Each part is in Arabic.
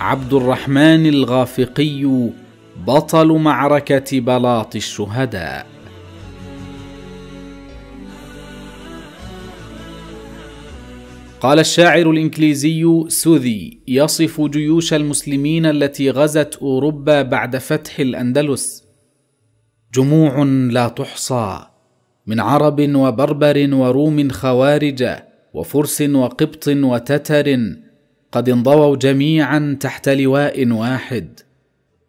عبد الرحمن الغافقي بطل معركه بلاط الشهداء قال الشاعر الإنكليزي سوذي يصف جيوش المسلمين التي غزت اوروبا بعد فتح الاندلس جموع لا تحصى من عرب وبربر وروم خوارج وفرس وقبط وتتر قد انضووا جميعا تحت لواء واحد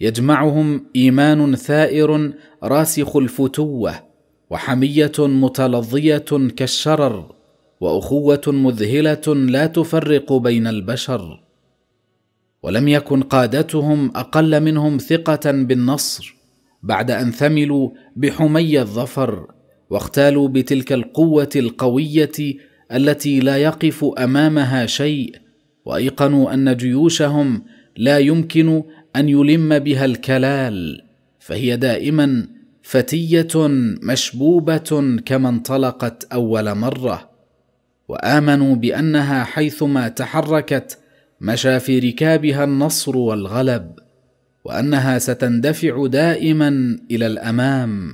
يجمعهم ايمان ثائر راسخ الفتوه وحميه متلظيه كالشرر واخوه مذهله لا تفرق بين البشر ولم يكن قادتهم اقل منهم ثقه بالنصر بعد ان ثملوا بحمي الظفر واختالوا بتلك القوه القويه التي لا يقف امامها شيء وايقنوا ان جيوشهم لا يمكن ان يلم بها الكلال فهي دائما فتيه مشبوبه كما انطلقت اول مره وامنوا بانها حيثما تحركت مشى في ركابها النصر والغلب وانها ستندفع دائما الى الامام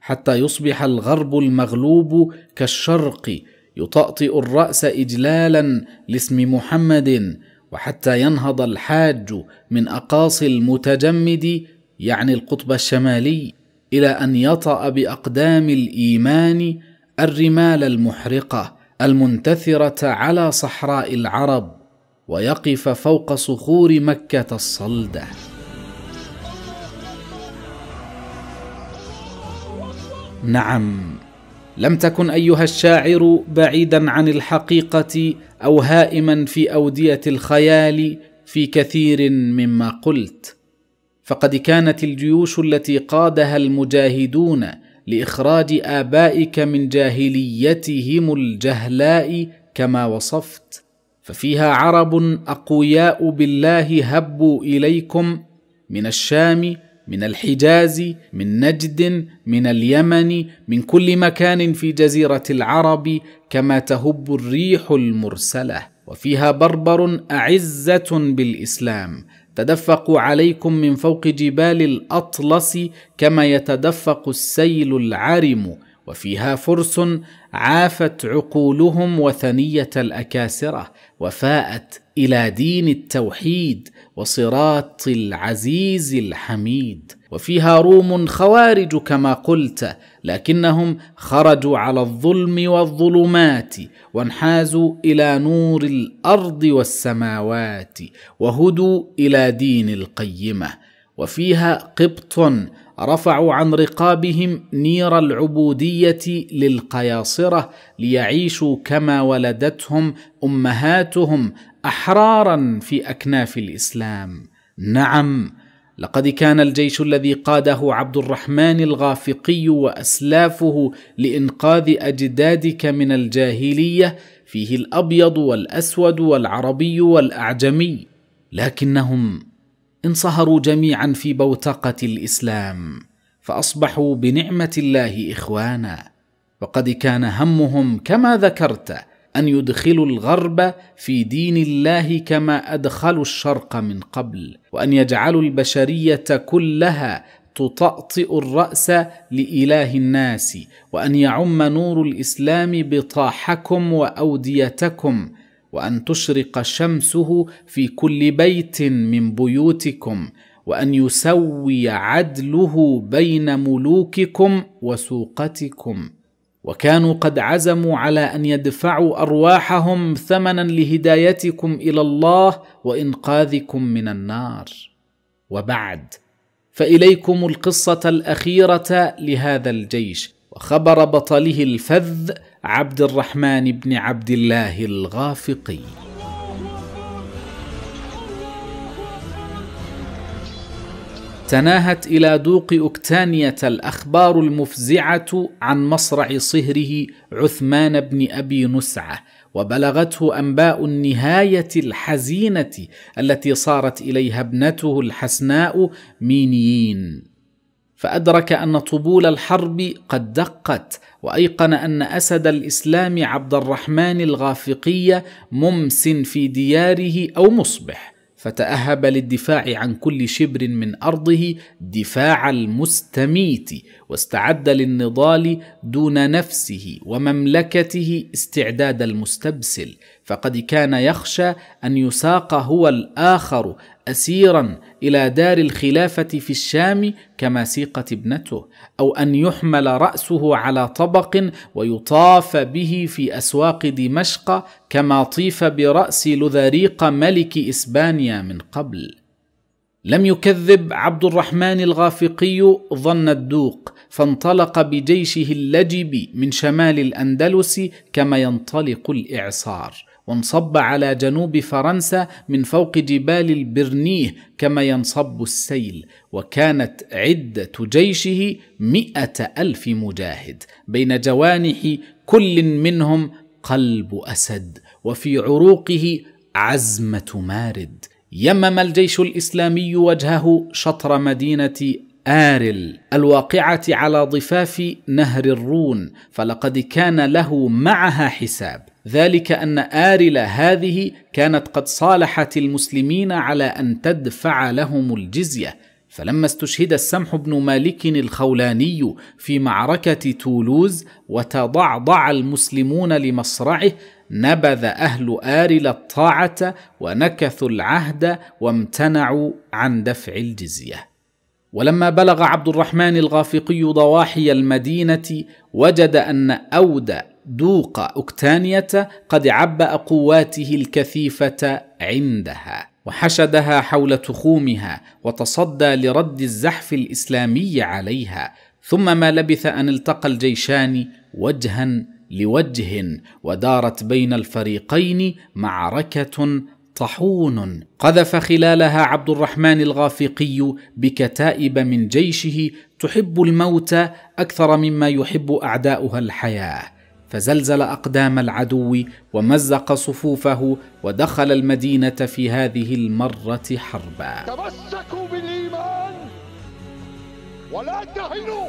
حتى يصبح الغرب المغلوب كالشرق يطأطئ الرأس إجلالا لاسم محمد وحتى ينهض الحاج من أقاصي المتجمد يعني القطب الشمالي إلى أن يطأ بأقدام الإيمان الرمال المحرقة المنتثرة على صحراء العرب ويقف فوق صخور مكة الصلدة نعم لم تكن ايها الشاعر بعيدا عن الحقيقه او هائما في اوديه الخيال في كثير مما قلت فقد كانت الجيوش التي قادها المجاهدون لاخراج ابائك من جاهليتهم الجهلاء كما وصفت ففيها عرب اقوياء بالله هبوا اليكم من الشام من الحجاز من نجد من اليمن من كل مكان في جزيره العرب كما تهب الريح المرسله وفيها بربر اعزه بالاسلام تدفقوا عليكم من فوق جبال الاطلس كما يتدفق السيل العرم وفيها فرس عافت عقولهم وثنيه الاكاسره وفاءت الى دين التوحيد وصراط العزيز الحميد وفيها روم خوارج كما قلت لكنهم خرجوا على الظلم والظلمات وانحازوا الى نور الارض والسماوات وهدوا الى دين القيمه وفيها قبط رفعوا عن رقابهم نير العبوديه للقياصره ليعيشوا كما ولدتهم امهاتهم احرارا في اكناف الاسلام نعم لقد كان الجيش الذي قاده عبد الرحمن الغافقي واسلافه لانقاذ اجدادك من الجاهليه فيه الابيض والاسود والعربي والاعجمي لكنهم انصهروا جميعا في بوتقه الاسلام فاصبحوا بنعمه الله اخوانا وقد كان همهم كما ذكرت ان يدخلوا الغرب في دين الله كما ادخلوا الشرق من قبل وان يجعلوا البشريه كلها تطأطئ الرأس لإله الناس وأن يعم نور الإسلام بطاحكم وأوديتكم وأن تشرق شمسه في كل بيت من بيوتكم وأن يسوي عدله بين ملوككم وسوقتكم وكانوا قد عزموا على ان يدفعوا ارواحهم ثمنا لهدايتكم الى الله وانقاذكم من النار وبعد فاليكم القصه الاخيره لهذا الجيش وخبر بطله الفذ عبد الرحمن بن عبد الله الغافقي تناهت إلى دوق أكتانية الأخبار المفزعة عن مصرع صهره عثمان بن أبي نسعة وبلغته أنباء النهاية الحزينة التي صارت إليها ابنته الحسناء مينيين فادرك ان طبول الحرب قد دقت وايقن ان اسد الاسلام عبد الرحمن الغافقي ممس في دياره او مصبح فتأهب للدفاع عن كل شبر من أرضه دفاع المستميت واستعد للنضال دون نفسه ومملكته استعداد المستبسل فقد كان يخشى ان يساق هو الاخر اسيرا الى دار الخلافه في الشام كما سيقت ابنته او ان يحمل راسه على طبق ويطاف به في اسواق دمشق كما طيف براس لذريق ملك اسبانيا من قبل لم يكذب عبد الرحمن الغافقي ظن الدوق فانطلق بجيشه اللجب من شمال الاندلس كما ينطلق الاعصار وانصب على جنوب فرنسا من فوق جبال البرنيه كما ينصب السيل وكانت عدة جيشه مئة ألف مجاهد بين جوانح كل منهم قلب أسد وفي عروقه عزمة مارد يمم الجيش الإسلامي وجهه شطر مدينة آرل الواقعة على ضفاف نهر الرون فلقد كان له معها حساب ذلك أن آرل هذه كانت قد صالحت المسلمين على أن تدفع لهم الجزية فلما استشهد السمح بن مالك الخولاني في معركة تولوز وتضعضع المسلمون لمصرعه نبذ أهل آرل الطاعة ونكثوا العهد وامتنعوا عن دفع الجزية ولما بلغ عبد الرحمن الغافقي ضواحي المدينه وجد ان اود دوق اكتانيه قد عبا قواته الكثيفه عندها وحشدها حول تخومها وتصدى لرد الزحف الاسلامي عليها ثم ما لبث ان التقى الجيشان وجها لوجه ودارت بين الفريقين معركه طحون قذف خلالها عبد الرحمن الغافقي بكتائب من جيشه تحب الموت اكثر مما يحب اعداؤها الحياه فزلزل اقدام العدو ومزق صفوفه ودخل المدينه في هذه المره حربا تمسكوا بالايمان ولا تهنوا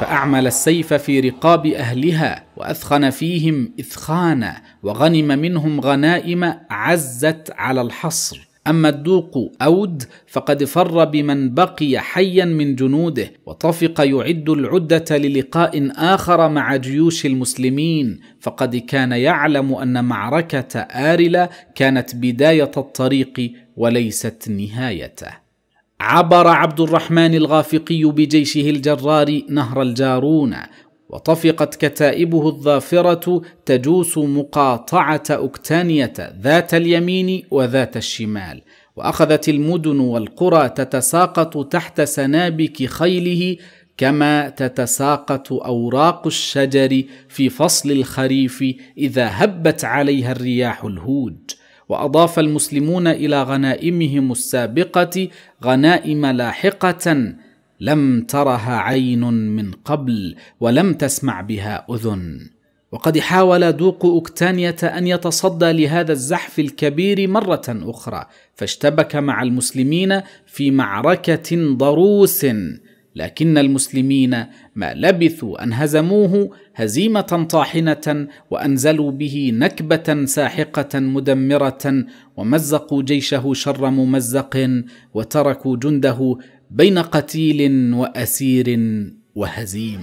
فأعمل السيف في رقاب أهلها وأثخن فيهم إثخانا وغنم منهم غنائم عزت على الحصر أما الدوق أود فقد فر بمن بقي حيا من جنوده وطفق يعد العدة للقاء آخر مع جيوش المسلمين فقد كان يعلم أن معركة آرلا كانت بداية الطريق وليست نهايته عبر عبد الرحمن الغافقي بجيشه الجرار نهر الجارون وطفقت كتائبه الظافرة تجوس مقاطعة أكتانية ذات اليمين وذات الشمال، وأخذت المدن والقرى تتساقط تحت سنابك خيله كما تتساقط أوراق الشجر في فصل الخريف إذا هبت عليها الرياح الهوج. واضاف المسلمون الى غنائمهم السابقه غنائم لاحقه لم ترها عين من قبل ولم تسمع بها اذن وقد حاول دوق أكتانية ان يتصدى لهذا الزحف الكبير مرة اخرى فاشتبك مع المسلمين في معركة ضروس لكن المسلمين ما لبثوا ان هزموه هزيمه طاحنه وانزلوا به نكبه ساحقه مدمره ومزقوا جيشه شر ممزق وتركوا جنده بين قتيل واسير وهزيم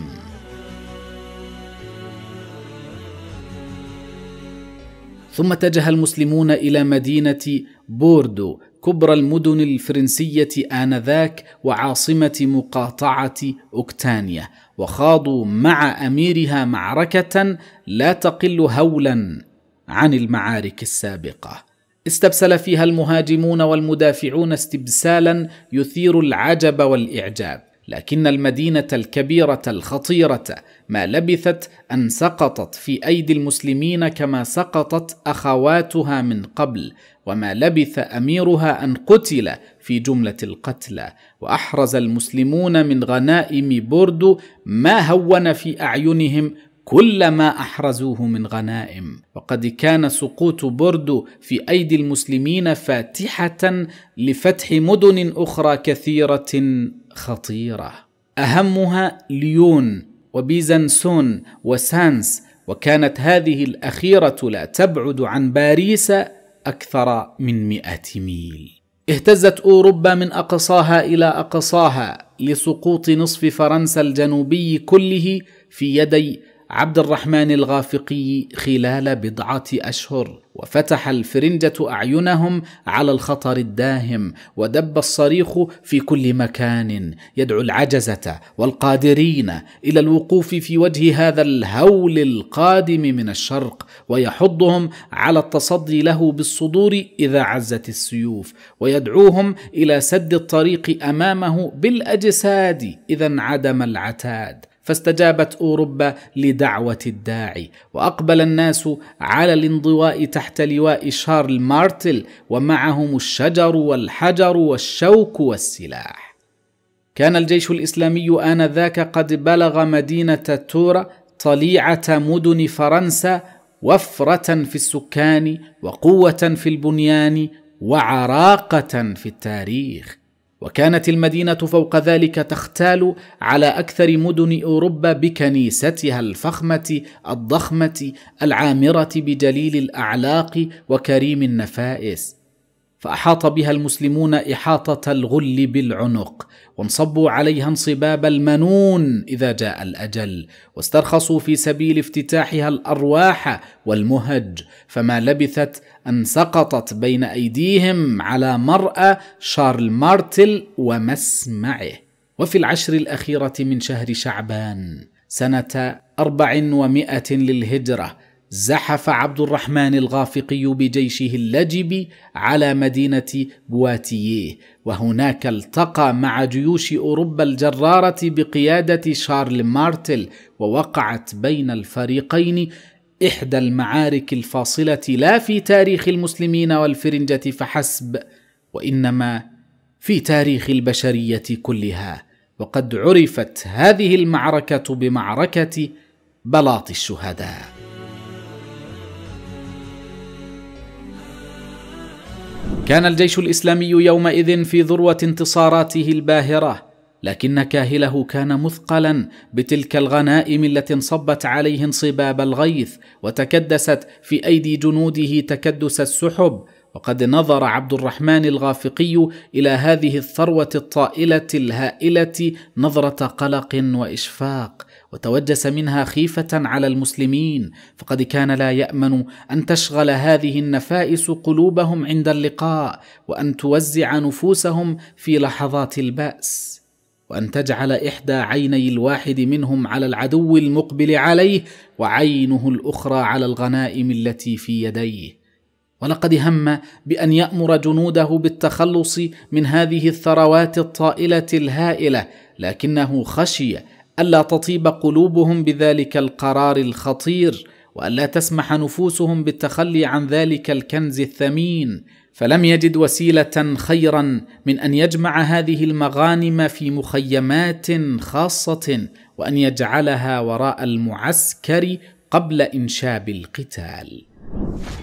ثم اتجه المسلمون الى مدينه بوردو كبرى المدن الفرنسيه انذاك وعاصمه مقاطعه اوكتانيا وخاضوا مع اميرها معركه لا تقل هولا عن المعارك السابقه استبسل فيها المهاجمون والمدافعون استبسالا يثير العجب والاعجاب لكن المدينه الكبيره الخطيره ما لبثت ان سقطت في ايدي المسلمين كما سقطت اخواتها من قبل وما لبث اميرها ان قتل في جمله القتلى واحرز المسلمون من غنائم بوردو ما هون في اعينهم كل ما احرزوه من غنائم وقد كان سقوط بوردو في ايدي المسلمين فاتحه لفتح مدن اخرى كثيره خطيرة أهمها ليون وبيزنسون وسانس وكانت هذه الأخيرة لا تبعد عن باريس أكثر من مئة ميل اهتزت أوروبا من أقصاها إلى أقصاها لسقوط نصف فرنسا الجنوبي كله في يدي عبد الرحمن الغافقي خلال بضعة أشهر وفتح الفرنجة أعينهم على الخطر الداهم ودب الصريخ في كل مكان يدعو العجزة والقادرين إلى الوقوف في وجه هذا الهول القادم من الشرق ويحضهم على التصدي له بالصدور إذا عزت السيوف ويدعوهم إلى سد الطريق أمامه بالأجساد إذا انعدم العتاد فاستجابت اوروبا لدعوه الداعي واقبل الناس على الانضواء تحت لواء شارل مارتل ومعهم الشجر والحجر والشوك والسلاح كان الجيش الاسلامي انذاك قد بلغ مدينه تورا طليعه مدن فرنسا وفره في السكان وقوه في البنيان وعراقه في التاريخ وكانت المدينه فوق ذلك تختال على اكثر مدن اوروبا بكنيستها الفخمه الضخمه العامره بجليل الاعلاق وكريم النفائس فاحاط بها المسلمون احاطه الغل بالعنق وانصبوا عليها انصباب المنون اذا جاء الاجل واسترخصوا في سبيل افتتاحها الارواح والمهج فما لبثت ان سقطت بين ايديهم على مراى شارل مارتل ومسمعه وفي العشر الاخيره من شهر شعبان سنه اربع ومائه للهجره زحف عبد الرحمن الغافقي بجيشه اللجب على مدينه بواتييه وهناك التقى مع جيوش اوروبا الجراره بقياده شارل مارتل ووقعت بين الفريقين احدى المعارك الفاصله لا في تاريخ المسلمين والفرنجه فحسب وانما في تاريخ البشريه كلها وقد عرفت هذه المعركه بمعركه بلاط الشهداء كان الجيش الاسلامي يومئذ في ذروه انتصاراته الباهره لكن كاهله كان مثقلا بتلك الغنائم التي انصبت عليه انصباب الغيث وتكدست في ايدي جنوده تكدس السحب وقد نظر عبد الرحمن الغافقي الى هذه الثروه الطائله الهائله نظره قلق واشفاق وتوجس منها خيفه على المسلمين فقد كان لا يامن ان تشغل هذه النفائس قلوبهم عند اللقاء وان توزع نفوسهم في لحظات الباس وان تجعل احدى عيني الواحد منهم على العدو المقبل عليه وعينه الاخرى على الغنائم التي في يديه ولقد هم بان يامر جنوده بالتخلص من هذه الثروات الطائله الهائله لكنه خشي الا تطيب قلوبهم بذلك القرار الخطير والا تسمح نفوسهم بالتخلي عن ذلك الكنز الثمين فلم يجد وسيله خيرا من ان يجمع هذه المغانم في مخيمات خاصه وان يجعلها وراء المعسكر قبل انشاب القتال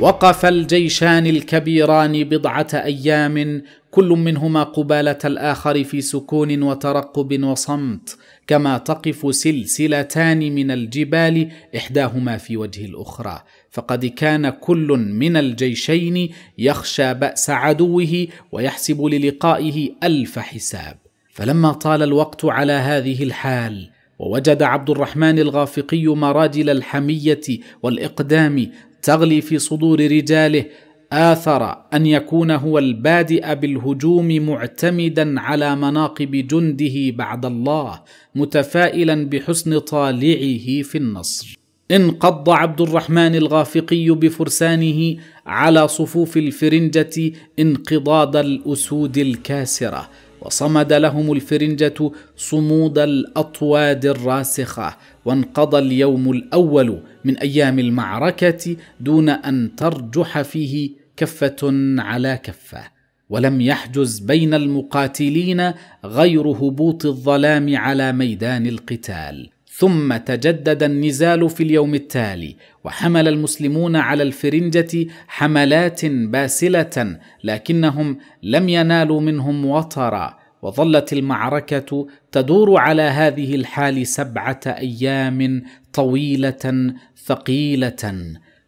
وقف الجيشان الكبيران بضعه ايام كل منهما قباله الاخر في سكون وترقب وصمت كما تقف سلسلتان من الجبال احداهما في وجه الاخرى فقد كان كل من الجيشين يخشى باس عدوه ويحسب للقائه الف حساب فلما طال الوقت على هذه الحال ووجد عبد الرحمن الغافقي مراجل الحميه والاقدام تغلي في صدور رجاله آثر أن يكون هو البادئ بالهجوم معتمدا على مناقب جنده بعد الله متفائلا بحسن طالعه في النصر. انقض عبد الرحمن الغافقي بفرسانه على صفوف الفرنجة انقضاض الأسود الكاسرة، وصمد لهم الفرنجة صمود الأطواد الراسخة، وانقضى اليوم الاول من ايام المعركه دون ان ترجح فيه كفه على كفه ولم يحجز بين المقاتلين غير هبوط الظلام على ميدان القتال ثم تجدد النزال في اليوم التالي وحمل المسلمون على الفرنجه حملات باسله لكنهم لم ينالوا منهم وطرا وظلت المعركه تدور على هذه الحال سبعه ايام طويله ثقيله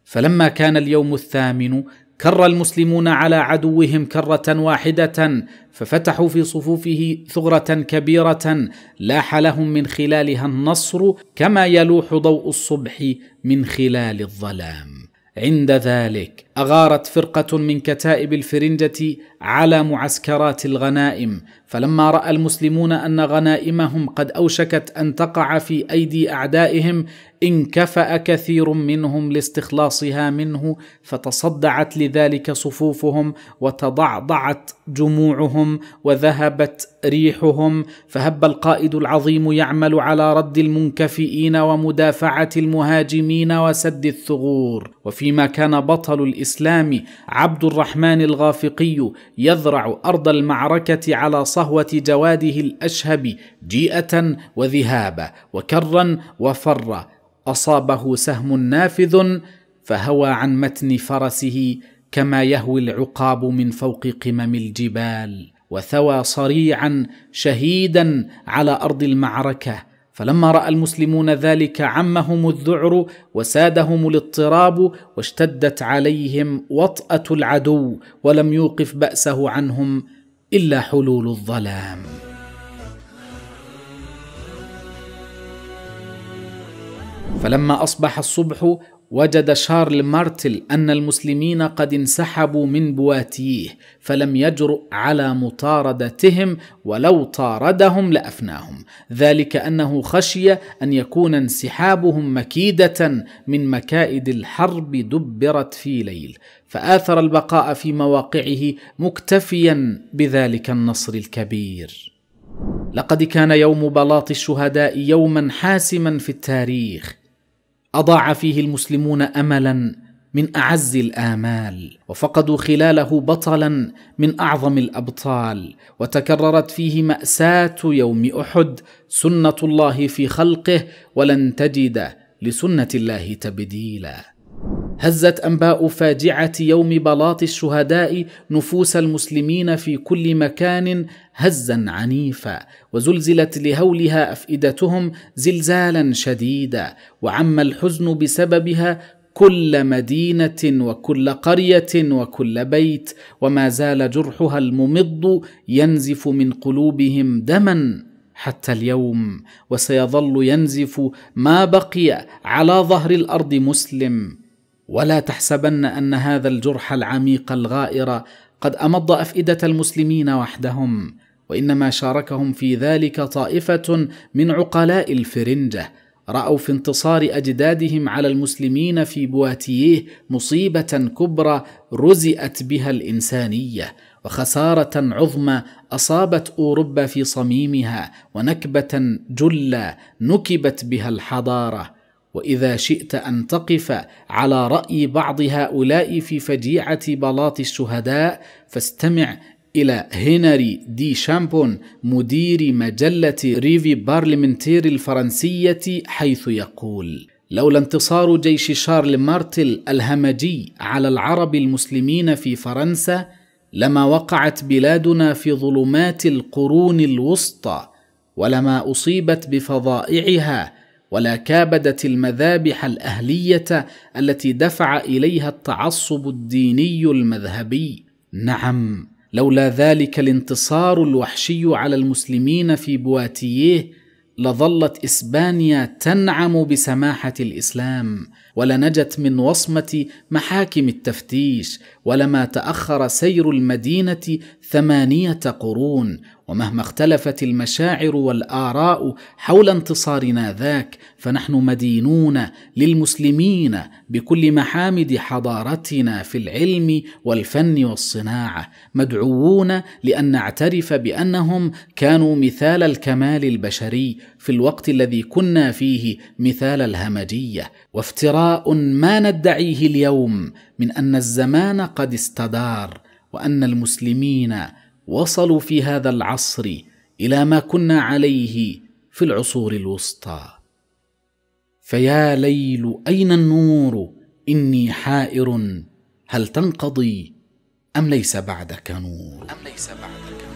فلما كان اليوم الثامن كر المسلمون على عدوهم كره واحده ففتحوا في صفوفه ثغره كبيره لاح لهم من خلالها النصر كما يلوح ضوء الصبح من خلال الظلام عند ذلك اغارت فرقه من كتائب الفرنجه على معسكرات الغنائم فلما راى المسلمون ان غنائمهم قد اوشكت ان تقع في ايدي اعدائهم انكفا كثير منهم لاستخلاصها منه فتصدعت لذلك صفوفهم وتضعضعت جموعهم وذهبت ريحهم فهب القائد العظيم يعمل على رد المنكفئين ومدافعه المهاجمين وسد الثغور وفيما كان بطل الإسلام عبد الرحمن الغافقي يذرع أرض المعركة على صهوة جواده الأشهب جيئة وذهابا وكرا وفرا أصابه سهم نافذ فهوى عن متن فرسه كما يهوي العقاب من فوق قمم الجبال وثوى صريعا شهيدا على أرض المعركة فلما راى المسلمون ذلك عمهم الذعر وسادهم الاضطراب واشتدت عليهم وطاه العدو ولم يوقف باسه عنهم الا حلول الظلام فلما اصبح الصبح وجد شارل مارتل أن المسلمين قد انسحبوا من بواتيه فلم يجرؤ على مطاردتهم ولو طاردهم لأفناهم ذلك أنه خشي أن يكون انسحابهم مكيدة من مكائد الحرب دبرت في ليل فآثر البقاء في مواقعه مكتفيا بذلك النصر الكبير لقد كان يوم بلاط الشهداء يوما حاسما في التاريخ اضاع فيه المسلمون املا من اعز الامال وفقدوا خلاله بطلا من اعظم الابطال وتكررت فيه ماساه يوم احد سنه الله في خلقه ولن تجد لسنه الله تبديلا هزت انباء فاجعه يوم بلاط الشهداء نفوس المسلمين في كل مكان هزا عنيفا وزلزلت لهولها افئدتهم زلزالا شديدا وعم الحزن بسببها كل مدينه وكل قريه وكل بيت وما زال جرحها الممض ينزف من قلوبهم دما حتى اليوم وسيظل ينزف ما بقي على ظهر الارض مسلم ولا تحسبن ان هذا الجرح العميق الغائر قد امض افئده المسلمين وحدهم وانما شاركهم في ذلك طائفه من عقلاء الفرنجه راوا في انتصار اجدادهم على المسلمين في بواتييه مصيبه كبرى رزئت بها الانسانيه وخساره عظمى اصابت اوروبا في صميمها ونكبه جلى نكبت بها الحضاره واذا شئت ان تقف على راي بعض هؤلاء في فجيعه بلاط الشهداء فاستمع إلى هنري دي شامبون مدير مجلة ريفي بارلمنتير الفرنسية حيث يقول لولا انتصار جيش شارل مارتل الهمجي على العرب المسلمين في فرنسا لما وقعت بلادنا في ظلمات القرون الوسطى ولما أصيبت بفظائعها ولا كابدت المذابح الاهليه التي دفع اليها التعصب الديني المذهبي نعم لولا ذلك الانتصار الوحشي على المسلمين في بواتييه لظلت اسبانيا تنعم بسماحه الاسلام ولنجت من وصمه محاكم التفتيش ولما تاخر سير المدينه ثمانيه قرون ومهما اختلفت المشاعر والاراء حول انتصارنا ذاك فنحن مدينون للمسلمين بكل محامد حضارتنا في العلم والفن والصناعه مدعوون لان نعترف بانهم كانوا مثال الكمال البشري في الوقت الذي كنا فيه مثال الهمجيه وافتراء ما ندعيه اليوم من ان الزمان قد استدار وان المسلمين وصلوا في هذا العصر الى ما كنا عليه في العصور الوسطى فيا ليل اين النور اني حائر هل تنقضي ام ليس بعدك نور ام ليس بعدك نور